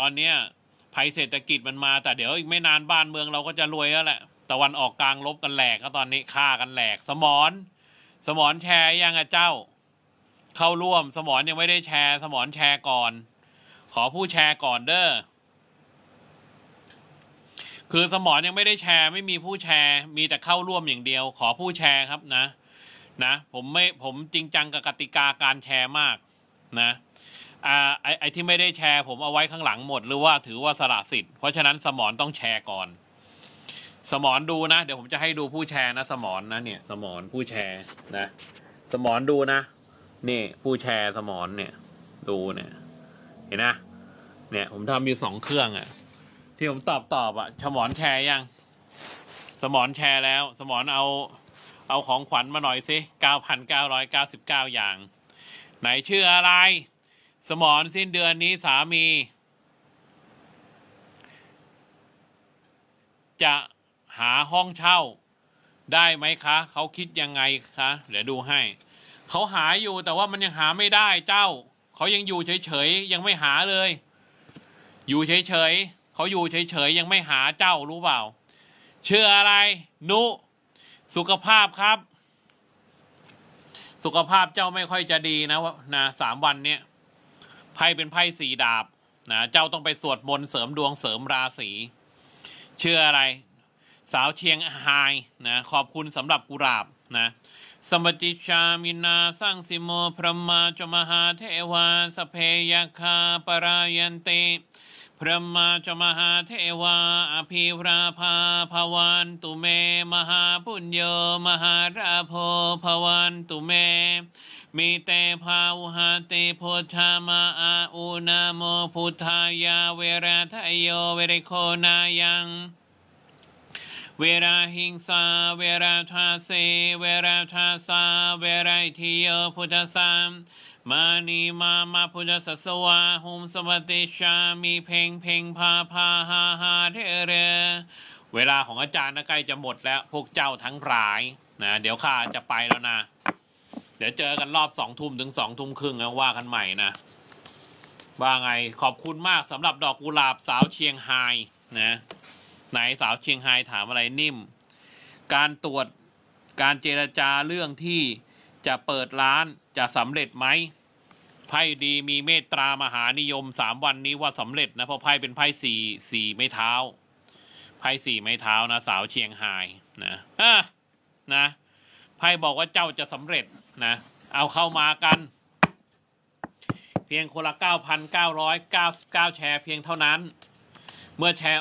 ตอนเนี้ยภัยเศรษฐกิจมันมาแต่เดี๋ยวอีกไม่นานบ้านเมืองเราก็จะรวยแล้วแหละตะวันออกกลางลบกันแหลกก็ตอนนี้ฆ่ากันแหลก สมอนสมอนแชร์ยังอะเจ้าเข้าร่วมสมอนยังไม่ได้แชร์ สมอนแชร์ก่อน ขอผู้แชร์ก่อนเด้อคือสมอนยังไม่ได้แชร์ไม่มีผู้แชร์มีแต่เข้าร่วมอย่างเดียว ขอผู้แชร์ครับนะ นะผมไม่ผมจริงจังกับกติกาการแชร์มาก นะอ่าไอไอที่ไม่ได้แชร์ผมเอาไว้ข้างหลังหมดหรือว่าถือว่าสละสิทธิ์ เพราะฉะนั้นสมอนต้องแชร์ก่อน สมอนดูนะ เดี๋ยวผมจะให้ดูผู้แชร์นะสมอนนะเนี่ย สมอนผู้แชร์นะ สมอนดูนะนี่ผู้แชร์สมอนเนี่ยดูเนี่ยเห็นนะเนี่ยผมทำอยู่สองเครื่องอะ่ะ ที่ผมตอบตอบอะ่ะสมอนแชร์ยัง สมอนแชร์แล้ว สมอนเอาเอาของขวัญมาหน่อยสิ9,999 อย่าง ไหนชื่ออะไรสมอนสิ้นเดือนนี้สามี จะหาห้องเช่าได้ไหมคะ เขาคิดยังไงคะเดี๋ยวดูให้เขาหาอยู่แต่ว่ามันยังหาไม่ได้เจ้าเขายังอยู่เฉยๆยังไม่หาเลย อยู่เฉยๆเขาอยู่เฉยๆยังไม่หาเจ้ารู้เปล่า เชื่ออะไร นุ สุขภาพครับ สุขภาพเจ้าไม่ค่อยจะดีนะนะสามวันเนี้ยไพ่เป็นไพ่สีดาบนะเจ้าต้องไปสวดมนต์เสริมดวงเสริมราศีเชื่ออะไร สาวเชียงไฮนะ ขอบคุณสำหรับกุราบนะ สมติชามินาสร้างสิโมพระมาจมหาเทวาสเพยาคาปรายันเตพระมาจมหาเทวาอภิราภาภวันตุเมมหาปุญโยมหาราโพภวันตุเมมีเตภาวหาเตโพธามาอาอุนาโมพุทธายาเวราทยโยเวริโคนายังเวราหิงสาเวราทาเสเวราทาสาเวราทิโยพุทธสามมานีมามาพุทธสัสวาหุมสวัติชามีเพลงเพลงพาพาฮาฮาเทเร เวลาของอาจารย์นะใกล้จะหมดแล้ว พวกเจ้าทั้งหลายนะเดี๋ยวข้าจะไปแล้วนะ เดี๋ยวเจอกันรอบสองทุ่มถึงสองทุ่มครึ่งแล้วว่ากันใหม่นะ ว่าไงขอบคุณมากสำหรับดอกกุหลาบสาวเชียงไฮ้นะไหนสาวเชียงไฮ้ถามอะไรนิ่ม การตรวจการเจรจาเรื่องที่จะเปิดร้านจะสำเร็จไหมไพ่ดีมีเมตตามหานิยมสามวันนี้ว่าสำเร็จนะเพราะไพ่เป็นไพ่สี่สี่ไม้เท้าไพ่สี่ไม้เท้านะสาวเชียงไฮ้นะอ่ะนะไพ่บอกว่าเจ้าจะสำเร็จนะ เอาเข้ามากัน เพียงคนละ9,999 แชร์เพียงเท่านั้นเมื่อแชร์